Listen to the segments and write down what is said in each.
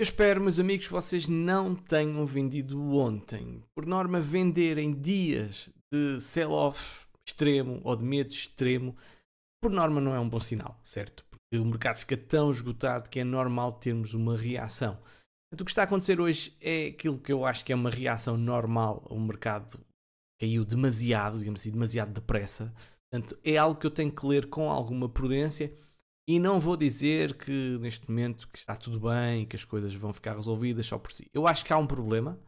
Eu espero, meus amigos, que vocês não tenham vendido ontem. Por norma, vender em dias de sell-off extremo ou de medo extremo, por norma, não é um bom sinal, certo? Porque o mercado fica tão esgotado que é normal termos uma reação. Então, o que está a acontecer hoje é aquilo que eu acho que é uma reação normal. O mercado caiu demasiado, digamos assim, demasiado depressa. Portanto, é algo que eu tenho que ler com alguma prudência e não vou dizer que neste momento que está tudo bem, que as coisas vão ficar resolvidas só por si. Eu acho que há um problema.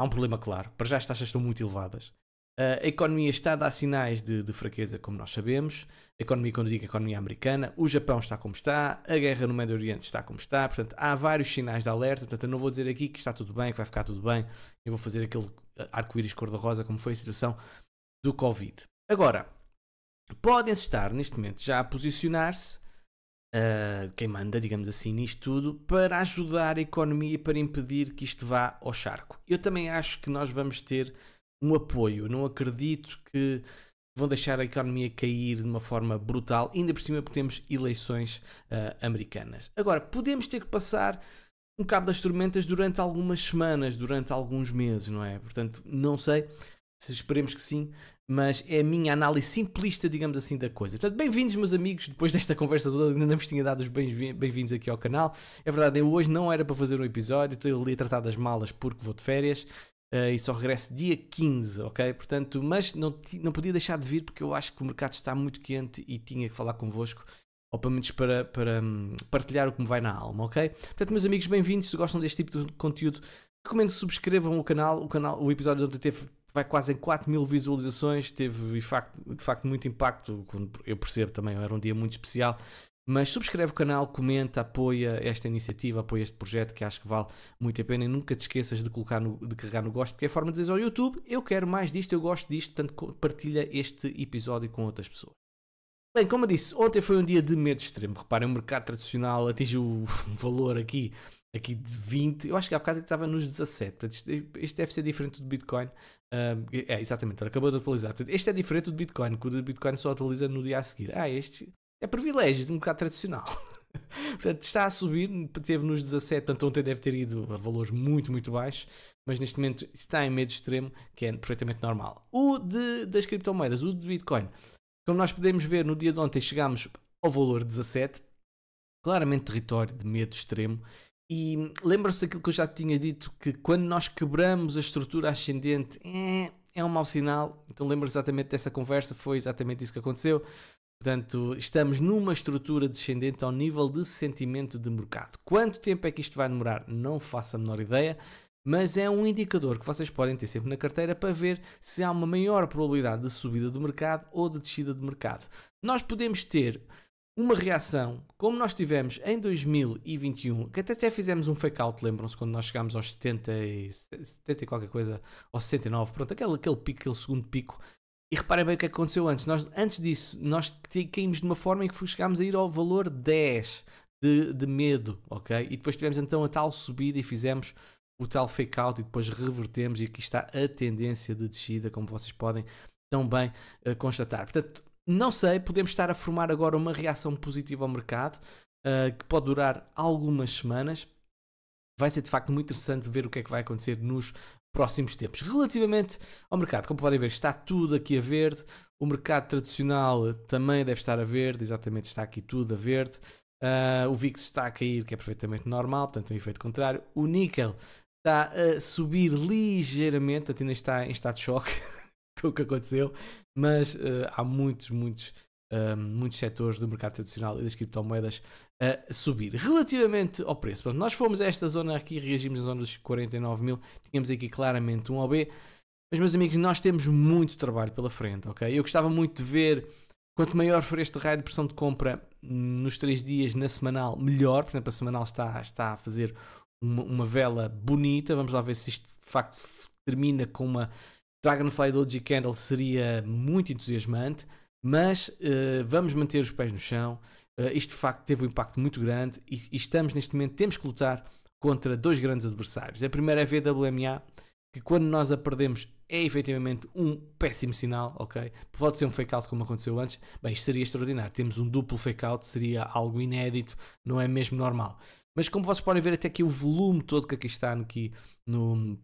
Há um problema claro. Para já as taxas estão muito elevadas. Ah, a economia está a dar sinais de, de, fraqueza, como nós sabemos. A economia, quando digo a economia americana, o Japão está como está, a guerra no Médio Oriente está como está. Portanto, há vários sinais de alerta. Portanto, eu não vou dizer aqui que está tudo bem, que vai ficar tudo bem. Eu vou fazer aquele arco-íris cor-de-rosa, como foi a situação do Covid. Agora, podem estar neste momento já a posicionar-se uh, quem manda, digamos assim, nisto tudo, para ajudar a economia e para impedir que isto vá ao charco. Eu também acho que nós vamos ter um apoio, não acredito que vão deixar a economia cair de uma forma brutal, ainda por cima porque temos eleições uh, americanas. Agora, podemos ter que passar um cabo das tormentas durante algumas semanas, durante alguns meses, não é? Portanto, não sei esperemos que sim, mas é a minha análise simplista, digamos assim, da coisa. Portanto, bem-vindos, meus amigos, depois desta conversa toda, ainda não vos tinha dado os bem-vindos aqui ao canal. É verdade, eu hoje não era para fazer um episódio, estou ali a tratar das malas porque vou de férias. Uh, e só regresso dia 15, ok? Portanto, mas não, não podia deixar de vir porque eu acho que o mercado está muito quente e tinha que falar convosco ou pelo menos para, para um, partilhar o que me vai na alma, ok? Portanto, meus amigos, bem-vindos. Se gostam deste tipo de conteúdo, recomendo que subscrevam o canal. O, canal, o episódio de ontem teve vai quase em 4 mil visualizações, teve de facto, de facto muito impacto, eu percebo também, era um dia muito especial. Mas subscreve o canal, comenta, apoia esta iniciativa, apoia este projeto que acho que vale muito a pena e nunca te esqueças de, colocar no, de carregar no gosto, porque é a forma de dizer ao oh, YouTube, eu quero mais disto, eu gosto disto, portanto partilha este episódio com outras pessoas. Bem, como eu disse, ontem foi um dia de medo extremo. Reparem, o mercado tradicional atingiu um valor aqui, aqui de 20. Eu acho que há bocado estava nos 17. Portanto, isto deve ser diferente do Bitcoin é, exatamente, acabou de atualizar. este é diferente do Bitcoin, que o Bitcoin só atualiza no dia a seguir. Ah, este é privilégio, de um bocado tradicional. Portanto, está a subir, teve nos 17, portanto ontem deve ter ido a valores muito, muito baixos, mas neste momento está em medo extremo, que é perfeitamente normal. O de, das criptomoedas, o de Bitcoin, como nós podemos ver no dia de ontem chegámos ao valor 17, claramente território de medo extremo, e lembra se aquilo que eu já tinha dito, que quando nós quebramos a estrutura ascendente é, é um mau sinal. Então lembra-se exatamente dessa conversa, foi exatamente isso que aconteceu. Portanto, estamos numa estrutura descendente ao nível de sentimento de mercado. Quanto tempo é que isto vai demorar? Não faço a menor ideia, mas é um indicador que vocês podem ter sempre na carteira para ver se há uma maior probabilidade de subida do mercado ou de descida do mercado. Nós podemos ter uma reação, como nós tivemos em 2021, que até, até fizemos um fake out, lembram-se, quando nós chegámos aos 70 e, 70 e qualquer coisa, ou 69, pronto, aquele, aquele pico, aquele segundo pico. E reparem bem o que é aconteceu antes. Nós, antes disso, nós caímos de uma forma em que chegámos a ir ao valor 10 de, de medo, ok? E depois tivemos então a tal subida e fizemos o tal fake out e depois revertemos e aqui está a tendência de descida, como vocês podem tão bem uh, constatar. Portanto, não sei, podemos estar a formar agora uma reação positiva ao mercado uh, que pode durar algumas semanas. Vai ser de facto muito interessante ver o que é que vai acontecer nos próximos tempos. Relativamente ao mercado, como podem ver, está tudo aqui a verde. O mercado tradicional também deve estar a verde, exatamente está aqui tudo a verde. Uh, o VIX está a cair, que é perfeitamente normal, portanto um efeito contrário. O níquel está a subir ligeiramente, portanto ainda está em estado de choque. o que aconteceu, mas uh, há muitos, muitos, uh, muitos setores do mercado tradicional e das criptomoedas a subir. Relativamente ao preço, pronto, nós fomos a esta zona aqui, reagimos na zona dos 49 mil, tínhamos aqui claramente um OB, mas meus amigos, nós temos muito trabalho pela frente, ok? Eu gostava muito de ver Quanto maior for este raio de pressão de compra nos 3 dias, na semanal, melhor. Por exemplo, a semanal está, está a fazer uma, uma, vela bonita. Vamos lá ver se isto de facto termina com uma Dragonfly Doji Candle seria muito entusiasmante, mas uh, vamos manter os pés no chão. Uh, isto de facto teve um impacto muito grande e, e, estamos neste momento, temos que lutar contra dois grandes adversários. A primeira é a VWMA, que quando nós a perdemos é efetivamente um péssimo sinal, ok? Pode ser um fake out como aconteceu antes, bem, isto seria extraordinário. Temos um duplo fake out, seria algo inédito, não é mesmo normal. Mas como vocês podem ver, até aqui o volume todo que aqui está aqui no,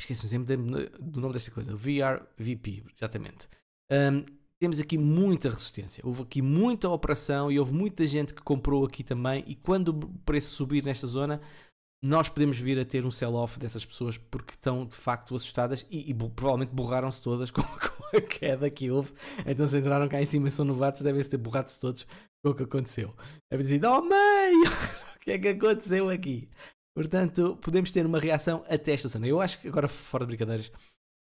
esqueci-me sempre do nome desta coisa, VRVP, exatamente. Um, temos aqui muita resistência, houve aqui muita operação e houve muita gente que comprou aqui também e quando o preço subir nesta zona, nós podemos vir a ter um sell-off dessas pessoas porque estão de facto assustadas e, e provavelmente borraram-se todas com, com, a queda que houve. Então se entraram cá em cima e são novatos, devem-se ter borrado-se todos com o que aconteceu. Devem é dizer, oh mãe, o que é que aconteceu aqui? Portanto, podemos ter uma reação até esta zona. Eu acho que, agora fora de brincadeiras,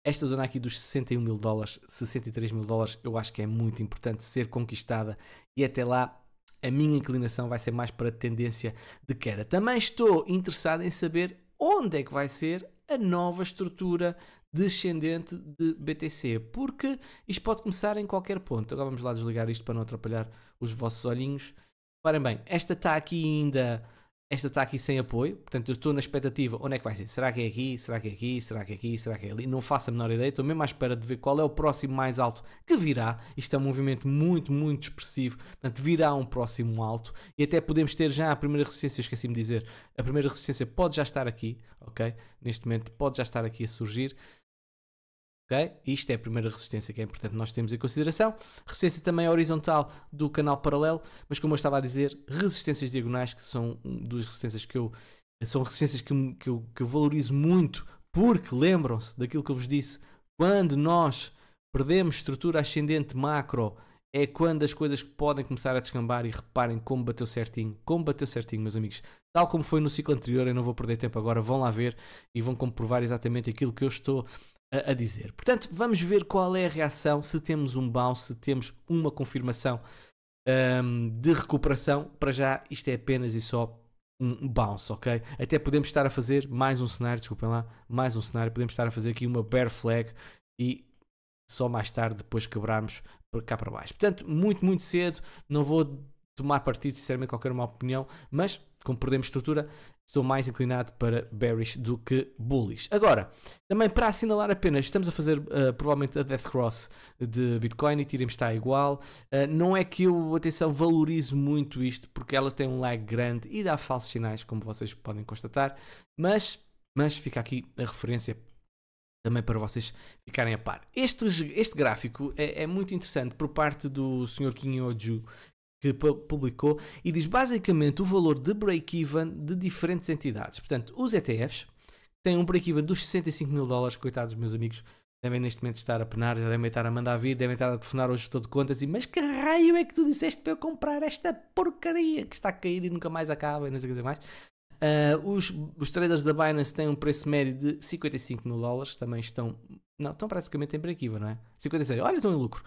esta zona aqui dos 61 mil dólares, 63 mil dólares, eu acho que é muito importante ser conquistada e até lá a minha inclinação vai ser mais para tendência de queda. Também estou interessado em saber onde é que vai ser a nova estrutura descendente de BTC, porque isto pode começar em qualquer ponto. Agora vamos lá desligar isto para não atrapalhar os vossos olhinhos. Reparem bem, esta está aqui ainda esta está aqui sem apoio, portanto eu estou na expectativa onde é que vai ser. Será que é aqui? Será que é aqui? Será que é aqui? Será que é ali? Não faço a menor ideia, estou mesmo à espera de ver qual é o próximo mais alto que virá. Isto é um movimento muito, muito expressivo, portanto virá um próximo alto e até podemos ter já a primeira resistência, esqueci-me de dizer, a primeira resistência pode já estar aqui, ok? Neste momento pode já estar aqui a surgir Okay? Isto é a primeira resistência que é importante nós termos em consideração. Resistência também é horizontal do canal paralelo, mas como eu estava a dizer, resistências diagonais, que são duas resistências que eu são resistências que, que, eu, que eu valorizo muito, porque lembram-se daquilo que eu vos disse, quando nós perdemos estrutura ascendente macro, é quando as coisas podem começar a descambar e reparem como bateu certinho, como bateu certinho, meus amigos. Tal como foi no ciclo anterior, eu não vou perder tempo agora, vão lá ver e vão comprovar exatamente aquilo que eu estou a, dizer. Portanto, vamos ver qual é a reação, se temos um bounce, se temos uma confirmação um, de recuperação. Para já, isto é apenas e só um bounce, ok? Até podemos estar a fazer mais um cenário, desculpem lá, mais um cenário, podemos estar a fazer aqui uma bear flag e só mais tarde depois quebrarmos por cá para baixo. Portanto, muito, muito cedo, não vou tomar partido, sinceramente, qualquer uma opinião, mas como perdemos estrutura, estou mais inclinado para bearish do que bullish. Agora, também para assinalar apenas, estamos a fazer uh, provavelmente a death cross de Bitcoin, e Ethereum está igual. Uh, não é que eu, atenção, valorizo muito isto, porque ela tem um lag grande e dá falsos sinais, como vocês podem constatar, mas, mas fica aqui a referência também para vocês ficarem a par. Este, este gráfico é, é muito interessante por parte do Sr. Kim Oju, que publicou e diz basicamente o valor de break-even de diferentes entidades. Portanto, os ETFs têm um break-even dos 65 mil dólares, coitados meus amigos, devem neste momento estar a penar, já devem estar a mandar a vir, devem estar a telefonar hoje todo de contas e mas que raio é que tu disseste para eu comprar esta porcaria que está a cair e nunca mais acaba e não sei o que mais. Uh, os, os traders da Binance têm um preço médio de 55 mil dólares, também estão, não, estão praticamente em break-even, não é? 56, olha, estão em lucro.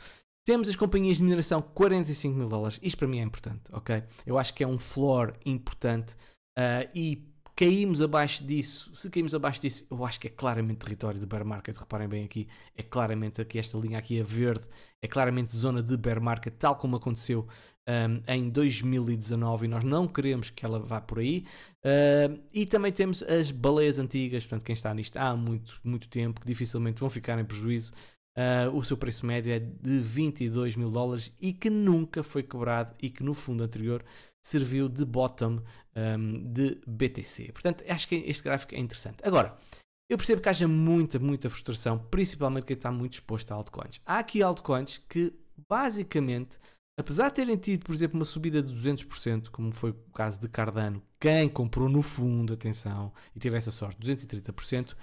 Temos as companhias de mineração 45 mil dólares. Isto para mim é importante, ok? Eu acho que é um floor importante uh, e caímos abaixo disso. Se caímos abaixo disso, eu acho que é claramente território do bear market. Reparem bem aqui, é claramente aqui esta linha aqui a verde, é claramente zona de bear market, tal como aconteceu um, ah, em 2019 e nós não queremos que ela vá por aí. Uh, e também temos as baleias antigas, portanto quem está nisto há muito, muito tempo, que dificilmente vão ficar em prejuízo. Uh, o seu preço médio é de 22 mil dólares e que nunca foi quebrado e que no fundo anterior serviu de bottom um, de BTC. Portanto, acho que este gráfico é interessante. Agora, eu percebo que haja muita, muita frustração, principalmente quem está muito exposto a altcoins. Há aqui altcoins que basicamente, apesar de terem tido, por exemplo, uma subida de 200%, como foi o caso de Cardano, quem comprou no fundo, atenção, e teve essa sorte, 230%,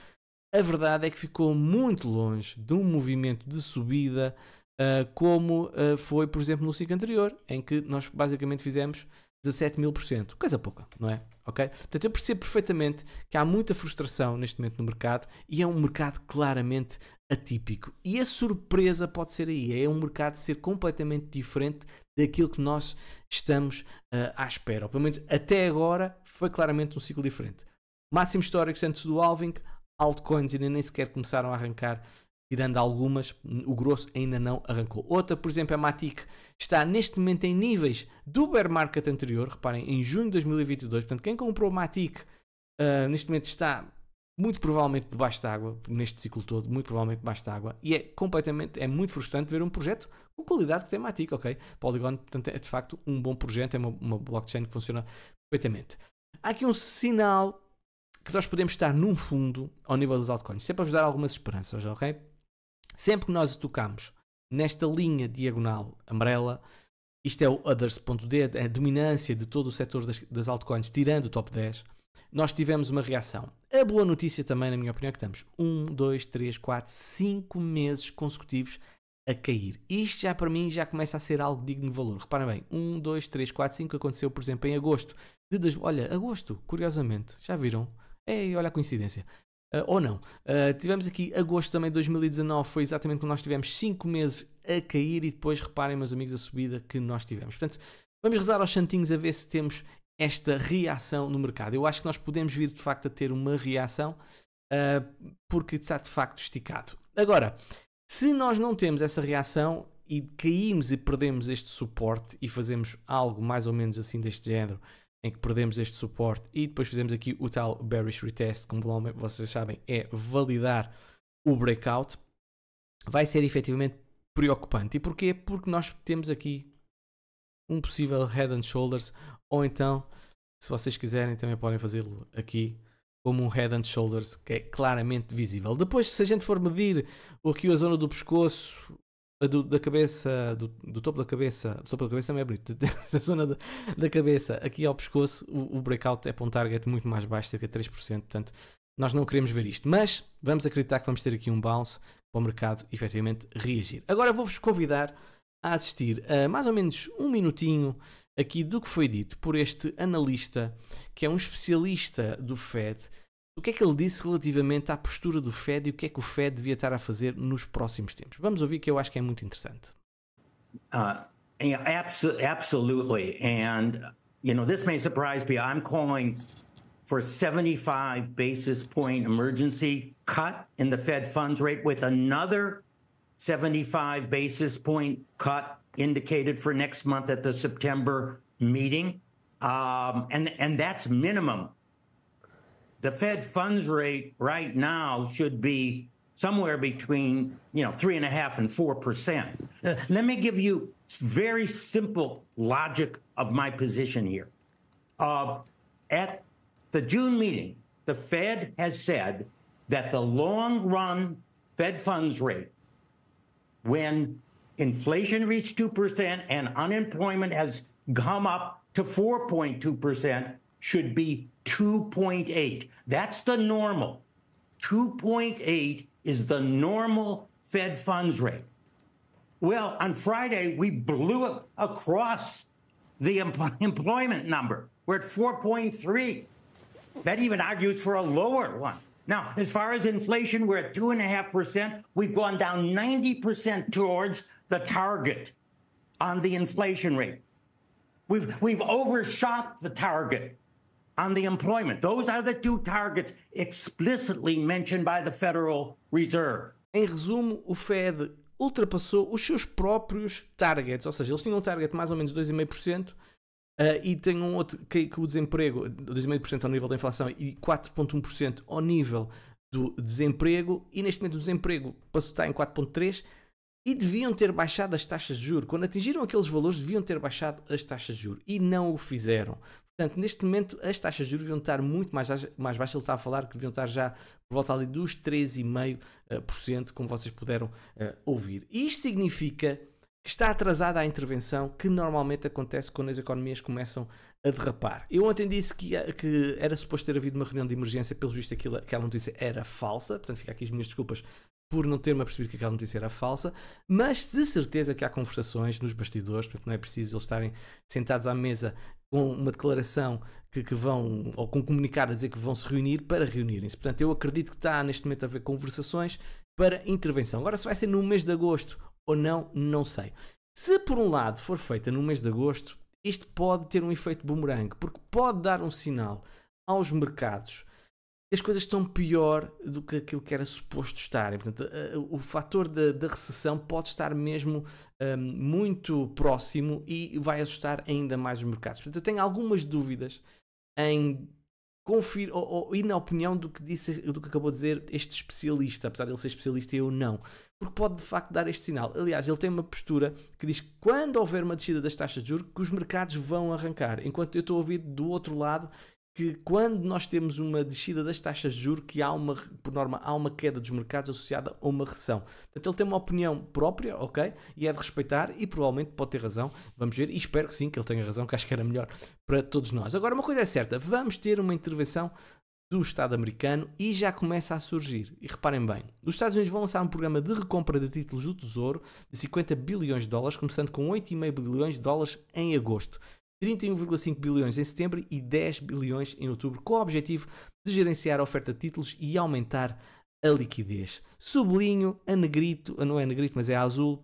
a verdade é que ficou muito longe de um movimento de subida uh, como uh, foi, por exemplo, no ciclo anterior, em que nós basicamente fizemos 17 mil por cento. Coisa pouca, não é? Ok? Portanto, eu percebo perfeitamente que há muita frustração neste momento no mercado e é um mercado claramente atípico. E a surpresa pode ser aí, é um mercado ser completamente diferente daquilo que nós estamos uh, à espera. Ou pelo menos até agora foi claramente um ciclo diferente. máximo histórico antes do Alving altcoins ainda nem sequer começaram a arrancar, tirando algumas, o grosso ainda não arrancou. Outra, por exemplo, é a Matic, está neste momento em níveis do bear market anterior, reparem, em junho de 2022. Portanto, quem comprou a Matic uh, neste momento está muito provavelmente debaixo água neste ciclo todo, muito provavelmente debaixo água. e é completamente, é muito frustrante ver um projeto com qualidade que tem Matic, ok? Polygon, portanto, é de facto um bom projeto, é uma, uma blockchain que funciona perfeitamente. Há aqui um sinal que nós podemos estar num fundo ao nível das altcoins. Sempre para vos dar algumas esperanças, ok? Sempre que nós tocamos nesta linha diagonal amarela, isto é o others.d, é a dominância de todo o setor das, das altcoins, tirando o top 10, nós tivemos uma reação. A boa notícia também, na minha opinião, é que estamos 1, 2, 3, 4, 5 meses consecutivos a cair. Isto já para mim já começa a ser algo digno de valor. Reparem bem, 1, 2, 3, 4, 5 aconteceu, por exemplo, em agosto de dois... Olha, agosto, curiosamente, já viram? Ei, olha a coincidência. Uh, ou não. Uh, tivemos aqui agosto também de 2019, foi exatamente quando nós tivemos 5 meses a cair e depois reparem, meus amigos, a subida que nós tivemos. Portanto, vamos rezar aos santinhos a ver se temos esta reação no mercado. Eu acho que nós podemos vir de facto a ter uma reação uh, porque está de facto esticado. Agora, se nós não temos essa reação e caímos e perdemos este suporte e fazemos algo mais ou menos assim deste género em que perdemos este suporte e depois fizemos aqui o tal bearish retest, como vocês sabem, é validar o breakout, vai ser efetivamente preocupante. E porquê? Porque nós temos aqui um possível head and shoulders, ou então, se vocês quiserem, também podem fazê-lo aqui como um head and shoulders, que é claramente visível. Depois, se a gente for medir aqui a zona do pescoço, do, da cabeça, do, do, topo da cabeça, do topo da cabeça não é bonito, da zona da, da cabeça aqui ao pescoço, o, o, breakout é para um target muito mais baixo, cerca de 3%. Portanto, nós não queremos ver isto, mas vamos acreditar que vamos ter aqui um bounce para o mercado efetivamente reagir. Agora vou-vos convidar a assistir a mais ou menos um minutinho aqui do que foi dito por este analista, que é um especialista do Fed o que é que ele disse relativamente à postura do Fed e o que é que o Fed devia estar a fazer nos próximos tempos? Vamos ouvir que eu acho que é muito interessante. Uh, absolutely. And, you know, this may surprise me. I'm calling for 75 basis point emergency cut in the Fed funds rate with another 75 basis point cut indicated for next month at the September meeting. Um, and, and that's minimum the Fed funds rate right now should be somewhere between you know three and a half and four percent. Uh, let me give you very simple logic of my position here. Uh, at the June meeting, the Fed has said that the long run Fed funds rate, when inflation reached two percent and unemployment has come up to 4.2 percent, should be 2.8. That's the normal. 2.8 is the normal Fed funds rate. Well, on Friday, we blew it across the em- employment number. We're at 4.3. That even argues for a lower one. Now, as far as inflation, we're at 2.5%. We've gone down 90% towards the target on the inflation rate. We've, we've overshot the target on the employment. Those are the two targets explicitly mentioned by the Federal Reserve. Em resumo, o Fed ultrapassou os seus próprios targets, ou seja, eles tinham um target de mais ou menos 2,5%. Uh, eh, e tem um outro que, que o desemprego, 2,5% ao nível da inflação e 4,1% ao nível do desemprego, e neste momento o desemprego passou a estar em 4,3% e deviam ter baixado as taxas de juros. Quando atingiram aqueles valores, deviam ter baixado as taxas de juros e não o fizeram. Portanto, neste momento as taxas de juros deviam estar muito mais, mais baixas. Ele está a falar que deviam estar já por volta ali dos 3,5%, eh, como vocês puderam uh, ouvir. E isto significa que está atrasada a intervenção que normalmente acontece quando as economias começam a derrapar. Eu ontem disse que, eh, que era suposto ter havido uma reunião de emergência, pelo visto aquilo, aquela notícia era falsa, portanto fica aqui as minhas desculpas por não ter-me apercebido que aquela notícia era falsa, mas de certeza que há conversações nos bastidores, portanto não é preciso eles estarem sentados à mesa com uma declaração que, que, vão, ou com um comunicado a dizer que vão se reunir para reunirem-se. Portanto, eu acredito que está neste momento a haver conversações para intervenção. Agora, se vai ser no mês de agosto ou não, não sei. Se por um lado for feita no mês de agosto, isto pode ter um efeito bumerangue, porque pode dar um sinal aos mercados as coisas estão pior do que aquilo que era suposto estar. E, portanto, eh, eh, o fator da, da recessão pode estar mesmo um, ehm, muito próximo e vai assustar ainda mais os mercados. Portanto, eu tenho algumas dúvidas em confir ou, ou, ir na opinião do que, disse, do que acabou de dizer este especialista, apesar de ele ser especialista e eu não, porque pode de facto dar este sinal. Aliás, ele tem uma postura que diz que quando houver uma descida das taxas de juros, que os mercados vão arrancar, enquanto eu estou a ouvir do outro lado que quando nós temos uma descida das taxas de juros, que há uma, por norma, há uma queda dos mercados associada a uma recessão. Portanto, ele tem uma opinião própria, ok? E é de respeitar e provavelmente pode ter razão. Vamos ver, e espero que sim, que ele tenha razão, que acho que era melhor para todos nós. Agora, uma coisa é certa, vamos ter uma intervenção do Estado americano e já começa a surgir. E reparem bem, os Estados Unidos vão lançar um programa de recompra de títulos do Tesouro de 50 bilhões de dólares, começando com 8,5 bilhões de dólares em agosto. 31,5 bilhões em setembro e 10 bilhões em outubro, com o objetivo de gerenciar a oferta de títulos e aumentar a liquidez. Sublinho a negrito, não é negrito, mas é a azul,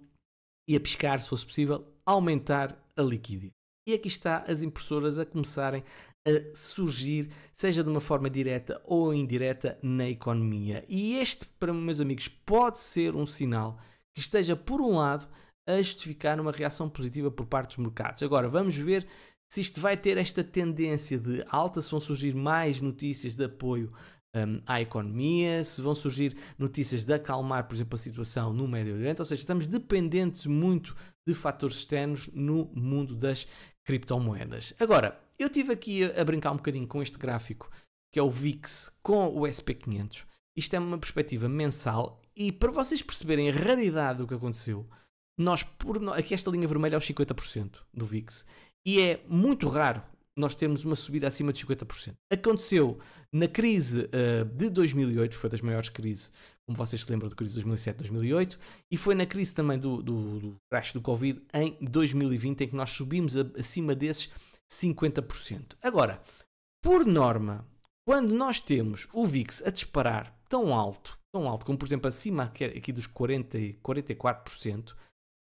e a piscar, se fosse possível, aumentar a liquidez. E aqui está as impressoras a começarem a surgir, seja de uma forma direta ou indireta, na economia. E este, para meus amigos, pode ser um sinal que esteja, por um lado, a justificar uma reação positiva por parte dos mercados. Agora, vamos ver se isto vai ter esta tendência de alta, se vão surgir mais notícias de apoio um, à economia, se vão surgir notícias de acalmar, por exemplo, a situação no Médio Oriente, ou seja, estamos dependentes muito de fatores externos no mundo das criptomoedas. Agora, eu tive aqui a, a brincar um bocadinho com este gráfico, que é o VIX com o SP500. Isto é uma perspectiva mensal e para vocês perceberem a raridade do que aconteceu, nós por aqui esta linha vermelha é os 50% do VIX e é muito raro nós termos uma subida acima de 50%. Aconteceu na crise uh, de 2008, foi das maiores crises, como vocês se lembram da crise de 2007, 2008, e foi na crise também do, do, do crash do Covid em 2020 em que nós subimos a, acima desses 50%. Agora, por norma, quando nós temos o VIX a disparar tão alto, tão alto como por exemplo acima aqui dos 40, 44%,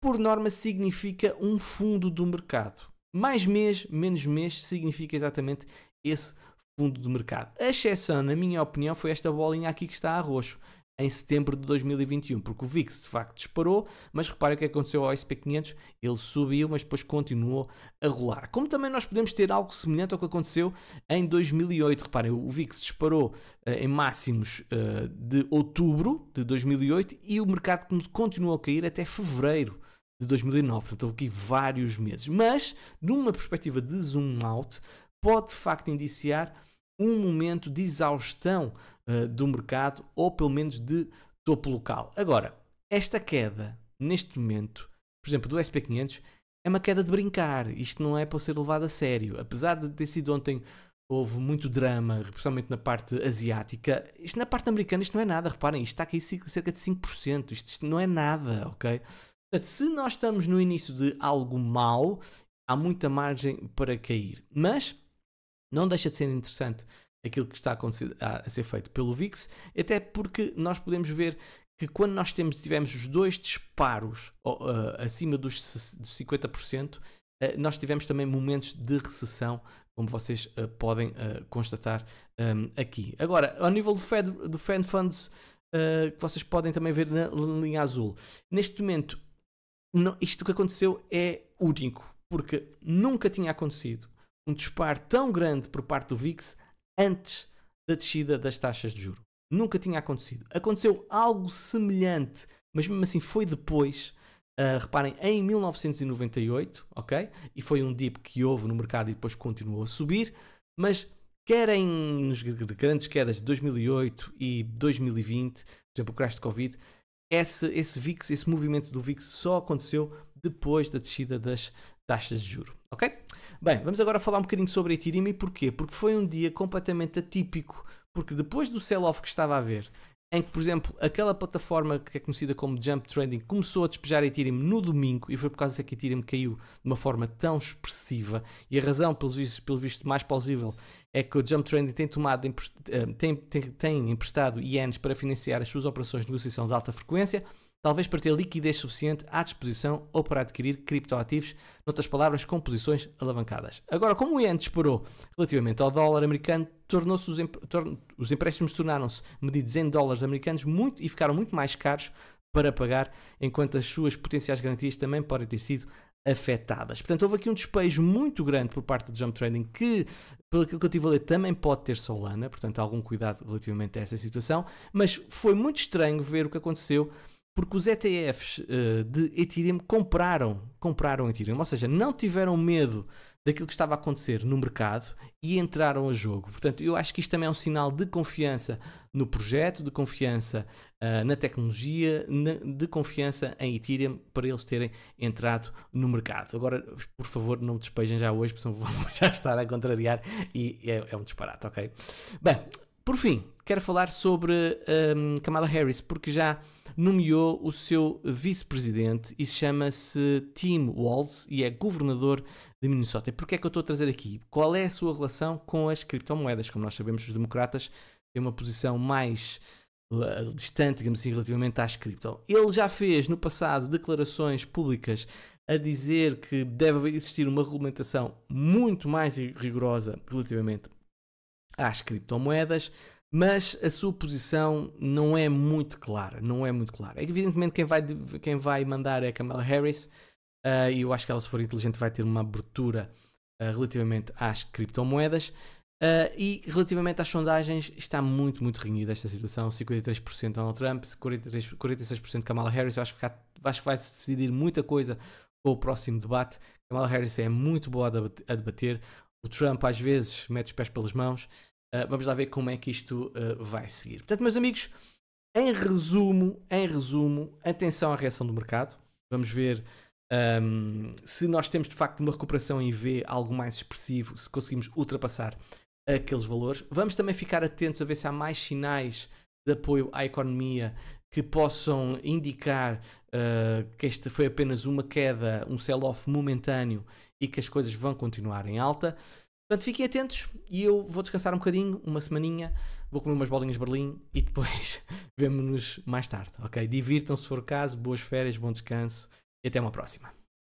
por norma significa um fundo do mercado. Mais mês, menos mês significa exatamente esse fundo do mercado. A exceção, na minha opinião, foi esta bolinha aqui que está a roxo, em setembro de 2021, porque o VIX de facto disparou, mas reparem o que aconteceu ao SP500, ele subiu, mas depois continuou a rolar. Como também nós podemos ter algo semelhante ao que aconteceu em 2008, reparem, o VIX disparou uh, em máximos uh, de outubro de 2008 e o mercado continuou a cair até fevereiro de 2009, portanto houve aqui vários meses. Mas, numa perspectiva de zoom out, pode de facto indiciar um momento de exaustão uh, do mercado ou pelo menos de topo local. Agora, esta queda neste momento, por exemplo, do SP500, é uma queda de brincar. Isto não é para ser levado a sério. Apesar de ter sido ontem houve muito drama, principalmente na parte asiática. Isto na parte americana, isto não é nada, reparem, isto está aqui cerca de 5%, isto, isto não é nada, ok? Portanto, se nós estamos no início de algo mau, há muita margem para cair. Mas não deixa de ser interessante aquilo que está a, ser feito pelo VIX, até porque nós podemos ver que quando nós temos, tivemos os dois disparos uh, acima dos 50%, uh, eh, nós tivemos também momentos de recessão, como vocês uh, podem constatar um, ehm, aqui. Agora, ao nível do Fed, do Fed Funds, que vocês podem também ver na linha azul, neste momento não, isto que aconteceu é único, porque nunca tinha acontecido um disparo tão grande por parte do VIX antes da descida das taxas de juro. Nunca tinha acontecido. Aconteceu algo semelhante, mas mesmo assim foi depois. Uh, reparem, em 1998, ok? E foi um dip que houve no mercado e depois continuou a subir, mas quer em grandes quedas de 2008 e 2020, por exemplo, o crash de Covid, esse, esse VIX, esse movimento do VIX só aconteceu depois da descida das taxas de juro, ok? Bem, vamos agora falar um bocadinho sobre a Ethereum e porquê? Porque foi um dia completamente atípico, porque depois do sell-off que estava a haver em que, por exemplo, aquela plataforma que é conhecida como Jump Trading começou a despejar Ethereum no domingo e foi por causa disso que Ethereum caiu de uma forma tão expressiva. E a razão, pelo visto, pelo visto mais plausível, é que o Jump Trading tem, tomado, eh, tem, tem, tem emprestado ienes para financiar as suas operações de negociação de alta frequência talvez para ter liquidez suficiente à disposição ou para adquirir criptoativos, noutras palavras, com posições alavancadas. Agora, como o Ian disparou relativamente ao dólar americano, tornou-se os, os empréstimos tornaram-se medidos em dólares americanos muito, e ficaram muito mais caros para pagar, enquanto as suas potenciais garantias também podem ter sido afetadas. Portanto, houve aqui um despejo muito grande por parte do Jump Trading que, pelo que eu estive a ler, também pode ter Solana, portanto, algum cuidado relativamente a essa situação, mas foi muito estranho ver o que aconteceu porque os ETFs uh, eh, de Ethereum compraram, compraram Ethereum, ou seja, não tiveram medo daquilo que estava a acontecer no mercado e entraram a jogo. Portanto, eu acho que isto também é um sinal de confiança no projeto, de confiança uh, na tecnologia, na, de confiança em Ethereum para eles terem entrado no mercado. Agora, por favor, não me despejem já hoje, porque senão vão já estar a contrariar e é, é um disparate, ok? Bem, por fim, quero falar sobre um, Kamala Harris, porque já nomeou o seu vice-presidente e chama-se Tim Walz e é governador de Minnesota. Porquê é que eu estou a trazer aqui? Qual é a sua relação com as criptomoedas? Como nós sabemos, os democratas têm uma posição mais eh, distante, digamos assim, relativamente às cripto. Ele já fez no passado declarações públicas a dizer que deve existir uma regulamentação muito mais rigorosa relativamente às criptomoedas mas a sua posição não é muito clara, não é muito clara. É evidentemente quem vai, quem vai mandar é Kamala Harris, uh, e eu acho que ela se for inteligente vai ter uma abertura uh, relativamente às criptomoedas, uh, e relativamente às sondagens está muito, muito renhida esta situação, 53% Donald Trump, 43, 46% Kamala Harris, eu acho que, ficar, acho que vai se decidir muita coisa com o próximo debate. Kamala Harris é muito boa a debater, o Trump às vezes mete os pés pelas mãos, ah, vamos lá ver como é que isto uh, vai seguir. Portanto, meus amigos, em resumo, em resumo, atenção à reação do mercado. Vamos ver um, se nós temos de facto uma recuperação em V, algo mais expressivo, se conseguimos ultrapassar aqueles valores. Vamos também ficar atentos a ver se há mais sinais de apoio à economia que possam indicar uh, que esta foi apenas uma queda, um sell-off momentâneo e que as coisas vão continuar em alta. Portanto, fiquem atentos e eu vou descansar um bocadinho, uma semaninha, vou comer umas bolinhas de Berlim e depois vemo-nos mais tarde, ok? Divirtam-se se for o caso, boas férias, bom descanso e até uma próxima.